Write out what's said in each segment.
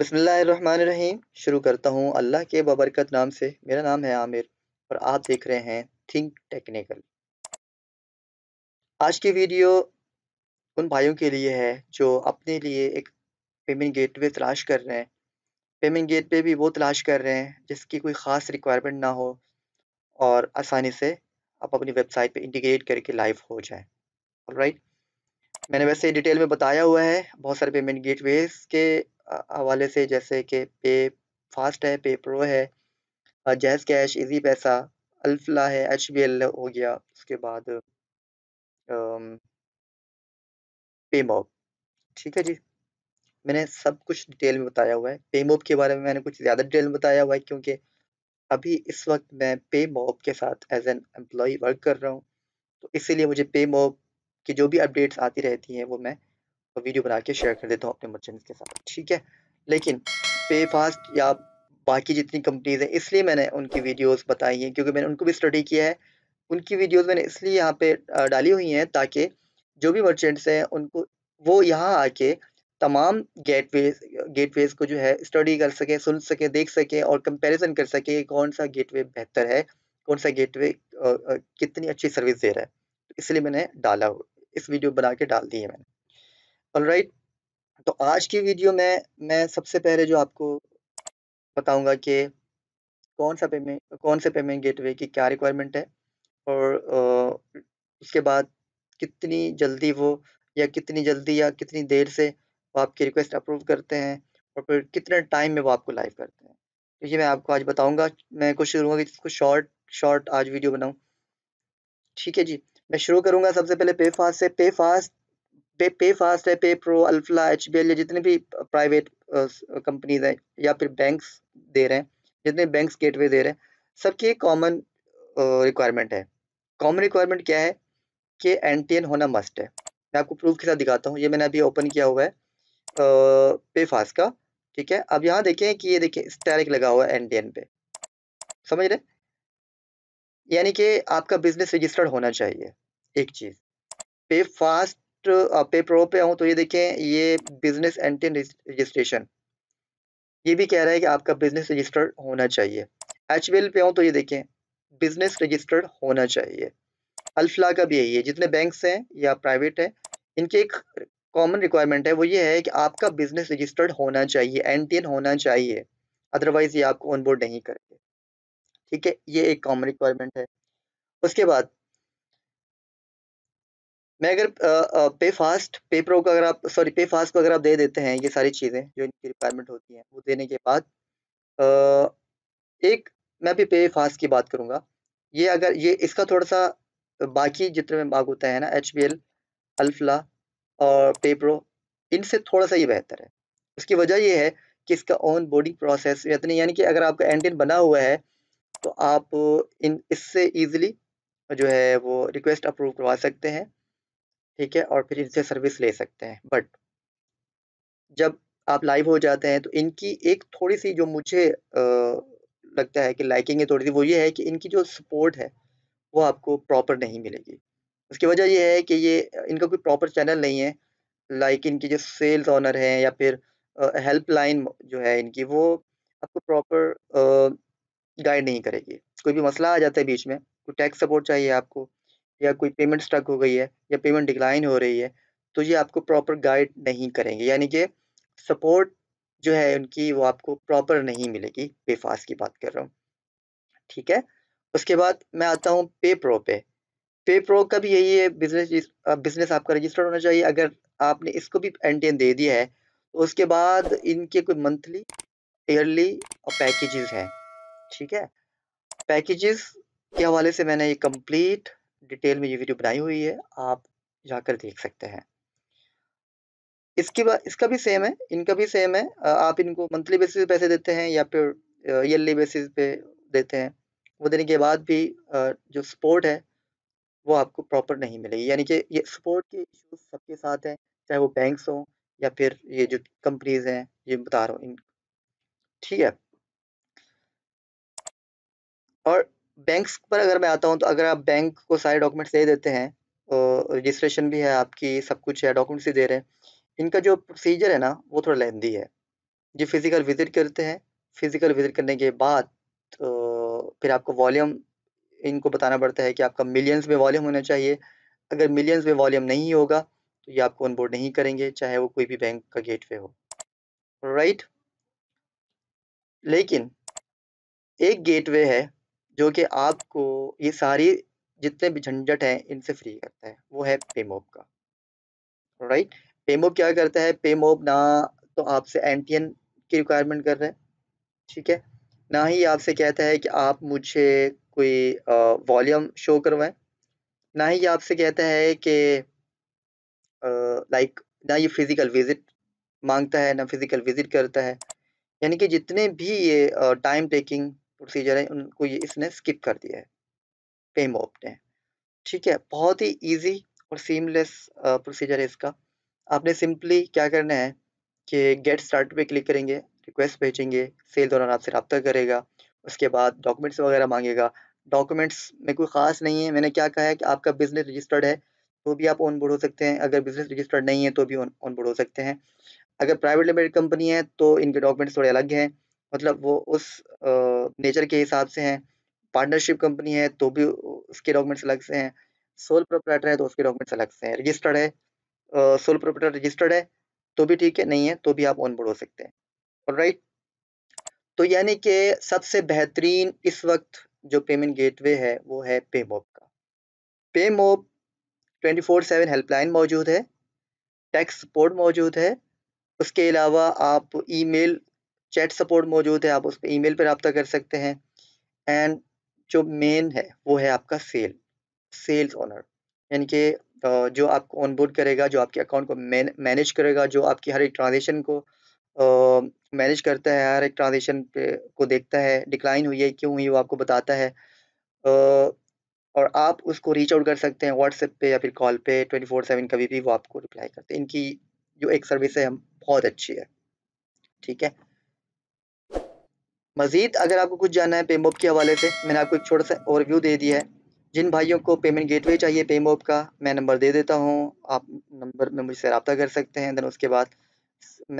बसमीम शुरू करता हूँ अल्लाह के बबरकत नाम से मेरा नाम है आमिर और आप देख रहे हैं थिंक टेक्निकल आज की वीडियो उन भाइयों के लिए है जो अपने लिए एक पेमेंट गेट वे तलाश कर रहे हैं पेमेंट गेट पे भी वो तलाश कर रहे हैं जिसकी कोई ख़ास रिक्वायरमेंट ना हो और आसानी से आप अपनी वेबसाइट पे इंटीग्रेट करके लाइव हो जाए राइट मैंने वैसे डिटेल में बताया हुआ है बहुत सारे पेमेंट गेटवेज के हवाले से जैसे कि पे फास्ट है पे प्रो है जैज़ कैश इजी पैसा अल्फला है एच बी एल हो गया उसके बाद पेमोब ठीक है जी मैंने सब कुछ डिटेल में बताया हुआ है पेमोब के बारे में मैंने कुछ ज़्यादा डिटेल में बताया हुआ है क्योंकि अभी इस वक्त मैं पे मॉब के साथ एज एन एम्प्लॉय वर्क कर रहा हूँ तो इसीलिए मुझे पे मॉब की जो भी अपडेट्स आती रहती हैं वो मैं वीडियो बना के शेयर कर देता हूँ अपने मर्चेंट्स के साथ ठीक है लेकिन पे फास्ट या बाकी जितनी कंपनीज़ हैं इसलिए मैंने उनकी वीडियोस बताई हैं क्योंकि मैंने उनको भी स्टडी किया है उनकी वीडियोस मैंने इसलिए यहाँ पे डाली हुई हैं ताकि जो भी मर्चेंट्स हैं उनको वो यहाँ आके तमाम गेटवेज गेटवेज को जो है स्टडी कर सकें सुन सकें देख सकें और कंपेरिजन कर सके कौन सा गेट बेहतर है कौन सा गेट कितनी अच्छी सर्विस दे रहा है इसलिए मैंने डाला इस वीडियो बना के डाल दी है मैंने ऑलराइट right. तो आज की वीडियो में मैं सबसे पहले जो आपको बताऊंगा कि कौन सा पेमेंट कौन से पेमेंट गेटवे की क्या रिक्वायरमेंट है और उसके बाद कितनी जल्दी वो या कितनी जल्दी या कितनी देर से वो आपकी रिक्वेस्ट अप्रूव करते हैं और फिर कितने टाइम में वो आपको लाइव करते हैं तो ये मैं आपको आज बताऊंगा मैं कोशिश करूँगा कि इसको शॉर्ट शॉर्ट आज वीडियो बनाऊँ ठीक है जी मैं शुरू करूँगा सबसे पहले पे फास्ट से पे फास्ट पे पे फास्ट है पे प्रो अल्फला एच बी एल या जितने भी प्राइवेट कंपनीज हैं या फिर बैंक्स दे रहे हैं जितने बैंक्स गेटवे दे रहे हैं सबकी एक कॉमन रिक्वायरमेंट है कॉमन रिक्वायरमेंट क्या है कि एन टी एन होना मस्ट है मैं आपको प्रूफ के साथ दिखाता हूँ ये मैंने अभी ओपन किया हुआ है पे फास्ट का ठीक है अब यहाँ देखें कि ये देखिए स्टैरिक लगा हुआ है एन टी एन पे समझ रहे यानी कि आपका बिजनेस रजिस्टर्ड होना चाहिए एक चीज़ पे फास्ट नेक्स्ट पेपर पे आऊँ तो ये देखें ये बिजनेस एंटी रजिस्ट्रेशन ये भी कह रहा है कि आपका बिजनेस रजिस्टर्ड होना चाहिए एच पे आऊँ तो ये देखें बिजनेस रजिस्टर्ड होना चाहिए अल्फला का भी यही है जितने बैंक्स हैं या प्राइवेट हैं इनके एक कॉमन रिक्वायरमेंट है वो ये है कि आपका बिजनेस रजिस्टर्ड होना चाहिए एंटीन होना चाहिए अदरवाइज ये आपको ऑनबोर्ड नहीं करेंगे ठीक है ये एक कॉमन रिक्वायरमेंट है उसके बाद मैं अगर पे फास्ट पे प्रो का अगर आप सॉरी पे फास्ट को अगर आप दे देते हैं ये सारी चीज़ें जो इनकी रिक्वायरमेंट होती हैं वो देने के बाद एक मैं भी पे फास्ट की बात करूँगा ये अगर ये इसका थोड़ा सा बाकी जितने में भाग होता है ना एच बी एल अल्फला और पे प्रो इनसे थोड़ा सा ये बेहतर है उसकी वजह ये है कि इसका ऑन बोर्डिंग प्रोसेस इतनी यानी कि अगर आपका एंटीन बना हुआ है तो आप इन इससे ईजिली जो है वो रिक्वेस्ट अप्रूव करवा सकते हैं ठीक है और फिर इनसे सर्विस ले सकते हैं बट जब आप लाइव हो जाते हैं तो इनकी एक थोड़ी सी जो मुझे आ, लगता है कि लाइकिंग है थोड़ी सी वो ये है कि इनकी जो सपोर्ट है वो आपको प्रॉपर नहीं मिलेगी उसकी वजह यह है कि ये इनका कोई प्रॉपर चैनल नहीं है लाइक इनकी जो सेल्स ऑनर हैं या फिर हेल्पलाइन जो है इनकी वो आपको प्रॉपर गाइड नहीं करेगी कोई भी मसला आ जाता है बीच में कोई टैक्स सपोर्ट चाहिए आपको या कोई पेमेंट स्टक हो गई है या पेमेंट डिक्लाइन हो रही है तो ये आपको प्रॉपर गाइड नहीं करेंगे यानी कि सपोर्ट जो है उनकी वो आपको प्रॉपर नहीं मिलेगी पेफास की बात कर रहा हूँ ठीक है उसके बाद मैं आता हूँ पे प्रो पे पे प्रो का भी यही है बिजनेस बिजनेस आपका रजिस्टर्ड होना चाहिए अगर आपने इसको भी एन दे दिया है तो उसके बाद इनके कोई मंथली ईयरली और पैकेजेस हैं ठीक है पैकेजेस के हवाले से मैंने ये कंप्लीट डिटेल में ये वीडियो बनाई हुई है आप जाकर देख सकते हैं इसके बाद इसका भी सेम है इनका भी सेम है आप इनको मंथली बेसिस पे पैसे देते हैं या फिर ईयरली बेसिस पे देते हैं वो देने के बाद भी जो सपोर्ट है वो आपको प्रॉपर नहीं मिलेगी यानी कि ये सपोर्ट के इशूज सबके साथ हैं चाहे वो बैंक्स हों या फिर ये जो कंपनीज हैं ये बता रहा हूँ इन ठीक है और बैंक्स पर अगर मैं आता हूँ तो अगर आप बैंक को सारे डॉक्यूमेंट्स दे देते हैं रजिस्ट्रेशन तो भी है आपकी सब कुछ है डॉक्यूमेंट्स ही दे रहे हैं इनका जो प्रोसीजर है ना वो थोड़ा लेंदी है जी फिज़िकल विज़िट करते हैं फिज़िकल विज़िट करने के बाद तो फिर आपको वॉल्यूम इनको बताना पड़ता है कि आपका मिलियंस में वॉल्यूम होना चाहिए अगर मिलियंस में वॉल्यूम नहीं होगा तो ये आपको ऑनबोर्ड नहीं करेंगे चाहे वो कोई भी बैंक का गेट हो राइट लेकिन एक गेटवे है जो कि आपको ये सारी जितने भी झंझट हैं इनसे फ्री करता है वो है पेमोब का राइट पेमोब क्या करता है पेमोब ना तो आपसे एंटीएन की रिक्वायरमेंट कर रहे हैं ठीक है ना ही आपसे कहता है कि आप मुझे कोई वॉल्यूम शो करवाएं ना ही आपसे कहता है कि लाइक ना ये फिज़िकल विज़िट मांगता है ना फिज़िकल विज़िट करता है यानी कि जितने भी ये टाइम टेकिंग प्रोसीजर है उनको ये इसने स्किप कर दिया है मॉप ने ठीक है बहुत ही इजी और सीमलेस प्रोसीजर है इसका आपने सिंपली क्या करना है कि गेट स्टार्ट पे क्लिक करेंगे रिक्वेस्ट भेजेंगे सेल दौरान आपसे रब्ता करेगा उसके बाद डॉक्यूमेंट्स वगैरह मांगेगा डॉक्यूमेंट्स में कोई ख़ास नहीं है मैंने क्या कहा है कि आपका बिज़नेस रजिस्टर्ड है तो भी आप ऑन बोर्ड हो सकते हैं अगर बिज़नेस रजिस्टर्ड नहीं है तो भी ऑन बोर्ड हो सकते हैं अगर प्राइवेट लिमिटेड कंपनी है तो इनके डॉक्यूमेंट्स थोड़े अलग हैं मतलब वो उस नेचर के हिसाब से हैं पार्टनरशिप कंपनी है तो भी उसके डॉक्यूमेंट्स अलग से हैं सोल प्रोपराइटर है तो उसके डॉक्यूमेंट्स अलग से हैं रजिस्टर्ड है सोल प्रोपराइटर रजिस्टर्ड है तो भी ठीक है नहीं है तो भी आप ऑन बोर्ड हो सकते हैं और राइट तो यानी कि सबसे बेहतरीन इस वक्त जो पेमेंट गेटवे है वो है पेमोब का पेमोब फोर सेवन हेल्पलाइन मौजूद है टैक्स सपोर्ट मौजूद है उसके अलावा आप ईमेल चैट सपोर्ट मौजूद है आप उस पर मेल पर रबता कर सकते हैं एंड जो मेन है वो है आपका सेल सेल्स ऑनर यानी कि जो आपको ऑनबोर्ड करेगा जो आपके अकाउंट को मैनेज करेगा जो आपकी हर एक ट्रांजेक्शन को मैनेज करता है हर एक ट्रांजेक्शन को देखता है डिक्लाइन हुई है क्यों हुई वो आपको बताता है uh, और आप उसको रीच आउट कर सकते हैं व्हाट्सएप पे या फिर कॉल पे ट्वेंटी फोर सेवन कभी भी वो आपको रिप्लाई करते हैं इनकी जो एक सर्विस है हम बहुत अच्छी है ठीक है मज़ीद अगर आपको कुछ जानना है पेमोप के हवाले से मैंने आपको एक छोटा सा ओवरव्यू दे दिया है जिन भाइयों को पेमेंट गेटवे चाहिए पेमोप का मैं नंबर दे देता हूँ आप नंबर में मुझसे रबता कर सकते हैं देन उसके बाद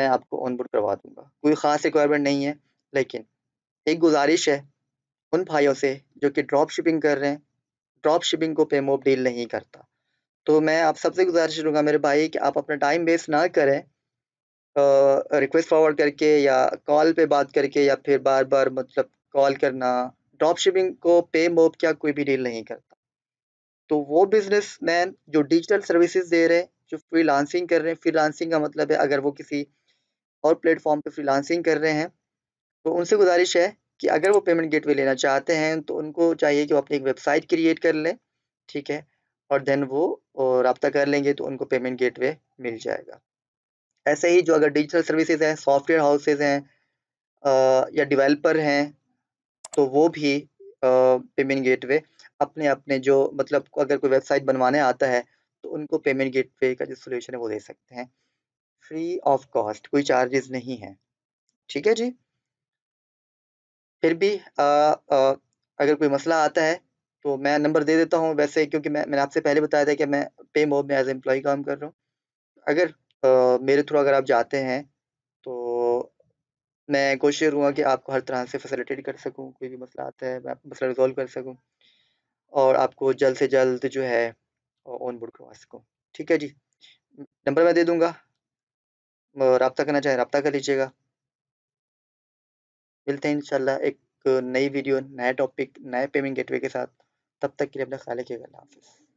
मैं आपको ऑन बोर्ड करवा दूँगा कोई ख़ास रिक्वायरमेंट नहीं है लेकिन एक गुजारिश है उन भाइयों से जो कि ड्रॉप शिपिंग कर रहे हैं ड्रॉप शिपिंग को पेमोप डील नहीं करता तो मैं आप सबसे गुजारिश करूँगा मेरे भाई कि आप अपना टाइम वेस्ट ना करें रिक्वेस्ट फॉरवर्ड करके या कॉल पे बात करके या फिर बार बार मतलब कॉल करना ड्रॉप शिपिंग को पे मोब क्या कोई भी डील नहीं करता तो वो बिजनेस मैन जो डिजिटल सर्विसेज दे रहे हैं जो फ्रीलांसिंग कर रहे हैं फ्रीलांसिंग का मतलब है अगर वो किसी और प्लेटफॉर्म पे फ्रीलांसिंग कर रहे हैं तो उनसे गुजारिश है कि अगर वो पेमेंट गेटवे लेना चाहते हैं तो उनको चाहिए कि वो अपनी एक वेबसाइट क्रिएट कर लें ठीक है और देन वो रबता कर लेंगे तो उनको पेमेंट गेटवे मिल जाएगा ऐसे ही जो अगर डिजिटल सर्विसेज हैं सॉफ्टवेयर हाउसेज हैं या डिवेलपर हैं तो वो भी पेमेंट गेटवे अपने अपने जो मतलब अगर कोई वेबसाइट बनवाने आता है तो उनको पेमेंट गेटवे का जो सोल्यूशन है वो दे सकते हैं फ्री ऑफ कॉस्ट कोई चार्जेस नहीं है ठीक है जी फिर भी आ, आ, अगर कोई मसला आता है तो मैं नंबर दे देता हूँ वैसे क्योंकि मैं मैंने आपसे पहले बताया था कि मैं पे मोब में एज एम्प्लॉय काम कर रहा हूँ अगर मेरे थ्रू अगर आप जाते हैं, तो मैं कोशिश करूँगा कि आपको हर तरह से फैसिलिटेट कर सकूँ, कोई भी मसला आता है, मैं मसला रिज़ॉल्व कर सकूँ और आपको जल्द से जल्द जो है ऑन बोर्ड करवा सकूँ। ठीक है जी? नंबर मैं दे दूँगा। रबता करना चाहें रबता कर लीजिएगा। मिलते हैं इंशाअल्लाह एक नई वीडियो, नया टॉपिक, नए पेमेंट गेटवे के साथ। तब तक के लिए अपना ख्याल रखिएगा। हाफ़िज़।